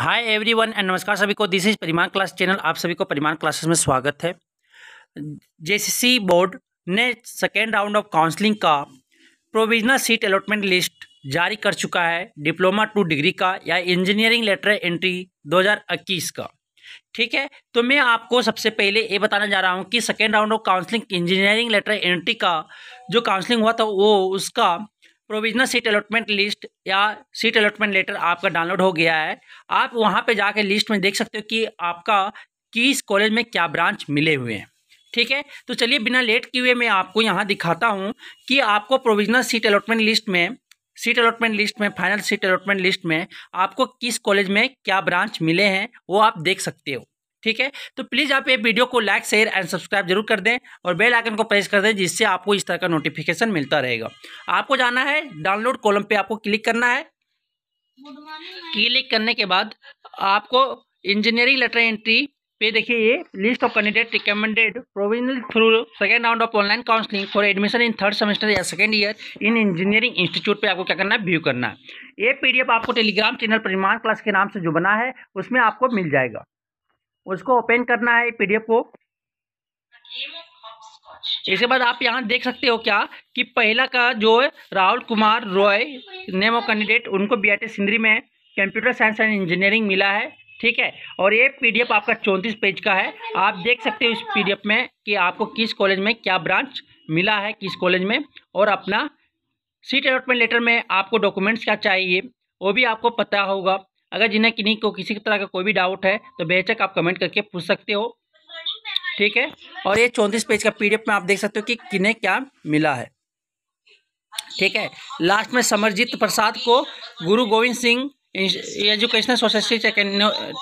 hi everyone and नमस्कार सभी को this is Parimaan class channel आप सभी को परिमाण क्लासेस में स्वागत है जेसीसी बोर्ड ने सेकेंड राउंड ऑफ काउंसलिंग का प्रोविजनल सीट अलॉटमेंट लिस्ट जारी कर चुका है डिप्लोमा टू डिग्री का या इंजीनियरिंग लेटर एंट्री 2021 का ठीक है तो मैं आपको सबसे पहले ये बताना जा रहा हूँ कि second round of counselling engineering lateral entry का जो काउंसलिंग हुआ था वो उसका प्रोविजनल सीट अलॉटमेंट लिस्ट या सीट अलॉटमेंट लेटर आपका डाउनलोड हो गया है आप वहाँ पे जाके लिस्ट में देख सकते हो कि आपका किस कॉलेज में क्या ब्रांच मिले हुए हैं ठीक है तो चलिए बिना लेट किए हुए मैं आपको यहाँ दिखाता हूँ कि आपको प्रोविजनल सीट अलॉटमेंट लिस्ट में सीट अलॉटमेंट लिस्ट में फाइनल सीट अलॉटमेंट लिस्ट में आपको किस कॉलेज में क्या ब्रांच मिले हैं वो आप देख सकते हो ठीक है तो प्लीज़ आप ये वीडियो को लाइक शेयर एंड सब्सक्राइब जरूर कर दें और बेल आइकन को प्रेस कर दें जिससे आपको इस तरह का नोटिफिकेशन मिलता रहेगा आपको जाना है डाउनलोड कॉलम पे आपको क्लिक करना है क्लिक करने के बाद आपको इंजीनियरिंग लेटर एंट्री पे देखिए ये list of candidate recommended provisional through second round of online counselling for admission in third semester या second year in engineering institute पे आपको क्या करना है व्यू करना है ये पीडीएफ आपको टेलीग्राम चैनल परिमाण क्लास के नाम से जो बना है उसमें आपको मिल जाएगा उसको ओपन करना है पी को इसके बाद आप यहाँ देख सकते हो क्या कि पहला का जो Rahul Kumar Roy name of candidate उनको बी आर सिंधरी में कंप्यूटर साइंस एंड इंजीनियरिंग मिला है ठीक है और ये पीडीएफ आपका चौंतीस पेज का है आप देख सकते हो इस पीडीएफ में कि आपको किस कॉलेज में क्या ब्रांच मिला है किस कॉलेज में और अपना सीट अलॉटमेंट लेटर में आपको डॉक्यूमेंट्स क्या चाहिए वो भी आपको पता होगा अगर जिन्हें किन्हीं को किसी तरह का कोई भी डाउट है तो बेचक आप कमेंट करके पूछ सकते हो ठीक है और ये चौंतीस पेज का पीडीएफ में आप देख सकते हो कि किन्हें क्या मिला है ठीक है लास्ट में समरजीत प्रसाद को Guru Gobind Singh educational society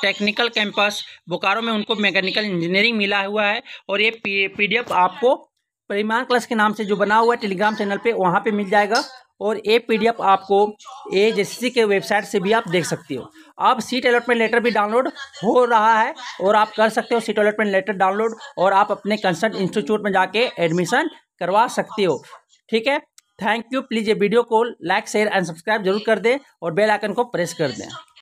technical campus Bokaro में उनको मैकेनिकल इंजीनियरिंग मिला हुआ है और ये पीडीएफ आपको परिमाण क्लास के नाम से जो बना हुआ है टेलीग्राम चैनल पे वहाँ पे मिल जाएगा और ये पीडीएफ आपको ए जे के वेबसाइट से भी आप देख सकते हो आप सीट अलॉटमेंट लेटर भी डाउनलोड हो रहा है और आप कर सकते हो सीट अलॉटमेंट लेटर डाउनलोड और आप अपने कंसर्ट इंस्टीट्यूट में जाके एडमिशन करवा सकते हो ठीक है थैंक यू प्लीज़ ये वीडियो को लाइक शेयर एंड सब्सक्राइब जरूर कर दें और बेल आइकन को प्रेस कर दें